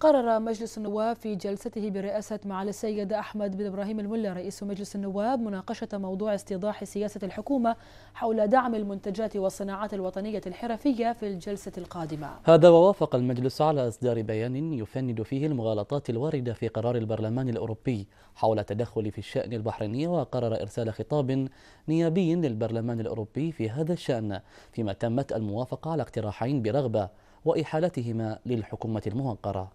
قرر مجلس النواب في جلسته برئاسة معالي السيد أحمد بن إبراهيم الملا رئيس مجلس النواب مناقشة موضوع استيضاح سياسة الحكومة حول دعم المنتجات والصناعات الوطنية الحرفية في الجلسة القادمة هذا ووافق المجلس على إصدار بيان يفند فيه المغالطات الواردة في قرار البرلمان الأوروبي حول التدخل في الشأن البحريني وقرر إرسال خطاب نيابي للبرلمان الأوروبي في هذا الشأن فيما تمت الموافقة على اقتراحين برغبة وإحالتهما للحكومة المهقرة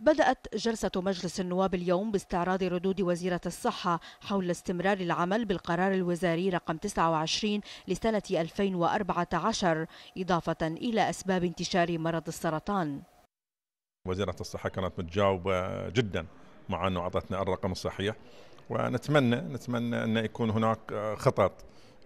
بدأت جلسة مجلس النواب اليوم باستعراض ردود وزيرة الصحة حول استمرار العمل بالقرار الوزاري رقم 29 لسنة 2014 إضافة إلى أسباب انتشار مرض السرطان وزيرة الصحة كانت متجاوبة جدا مع أنه أعطتنا الرقم الصحيح ونتمنى نتمنى أن يكون هناك خطط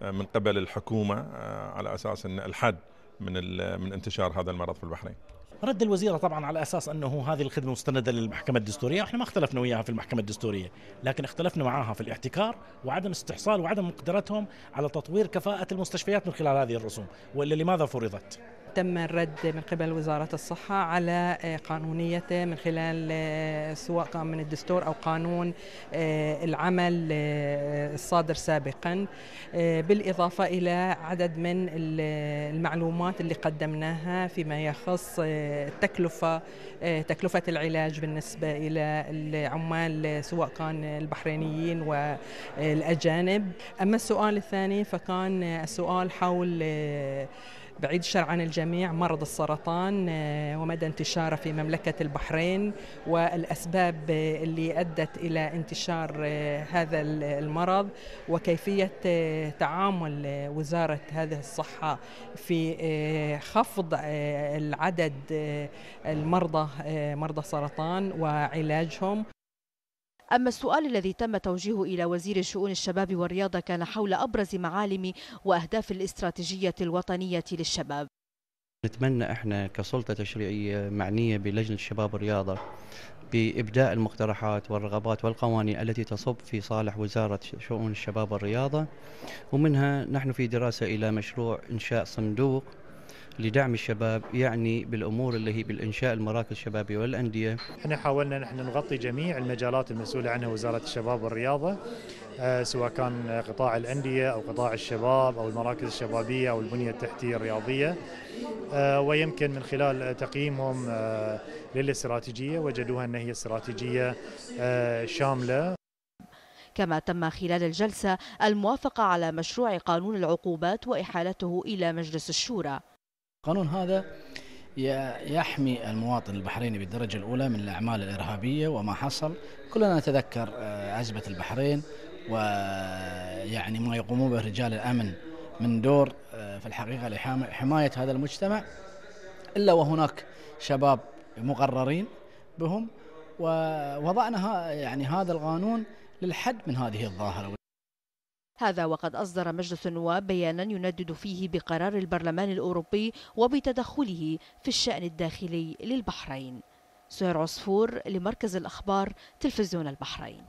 من قبل الحكومة على أساس أن الحد من من انتشار هذا المرض في البحرين رد الوزيره طبعا على اساس انه هذه الخدمه مستنده للمحكمه الدستوريه، احنا ما اختلفنا وياها في المحكمه الدستوريه، لكن اختلفنا معاها في الاحتكار وعدم استحصال وعدم مقدرتهم على تطوير كفاءه المستشفيات من خلال هذه الرسوم، والا لماذا فرضت؟ تم الرد من قبل وزارة الصحة على آه، قانونيته من خلال آه، سواء كان من الدستور أو قانون آه، العمل الصادر سابقا بالإضافة إلى عدد من المعلومات اللي قدمناها فيما يخص التكلفة تكلفة العلاج بالنسبة إلى العمال سواء كان البحرينيين والأجانب أما السؤال الثاني فكان السؤال حول بعيد الشر عن الجميع مرض السرطان آه، ومدى انتشاره في مملكة البحرين والأسباب آه، اللي أدت إلى انتشار آه، هذا المرض وكيفية تعامل وزارة هذه الصحة في خفض العدد المرضى مرضى سرطان وعلاجهم أما السؤال الذي تم توجيهه إلى وزير الشؤون الشباب والرياضة كان حول أبرز معالم وأهداف الاستراتيجية الوطنية للشباب نتمنى احنا كسلطه تشريعيه معنيه بلجنه الشباب والرياضه بابداء المقترحات والرغبات والقوانين التي تصب في صالح وزاره شؤون الشباب والرياضه ومنها نحن في دراسه الى مشروع انشاء صندوق لدعم الشباب يعني بالامور اللي هي بالانشاء المراكز الشبابيه والانديه. احنا حاولنا نحن نغطي جميع المجالات المسؤوله عنها وزاره الشباب والرياضه آه، سواء كان قطاع الانديه او قطاع الشباب او المراكز الشبابيه او البنيه التحتيه الرياضيه آه، ويمكن من خلال تقييمهم آه، للاستراتيجيه وجدوها ان هي استراتيجيه شامله كما تم خلال الجلسة الموافقة على مشروع قانون العقوبات وإحالته إلى مجلس الشورى القانون هذا يحمي المواطن البحريني بالدرجة الأولى من الأعمال الإرهابية وما حصل كلنا نتذكر آه، عزبة البحرين ويعني ما يقومون به رجال الأمن من دور آه، في الحقيقة لحماية هذا المجتمع إلا وهناك شباب مقررين بهم ووضعنا يعني هذا القانون للحد من هذه الظاهرة هذا وقد أصدر مجلس النواب بيانا يندد فيه بقرار البرلمان الأوروبي وبتدخله في الشأن الداخلي للبحرين سهر عصفور لمركز الأخبار تلفزيون البحرين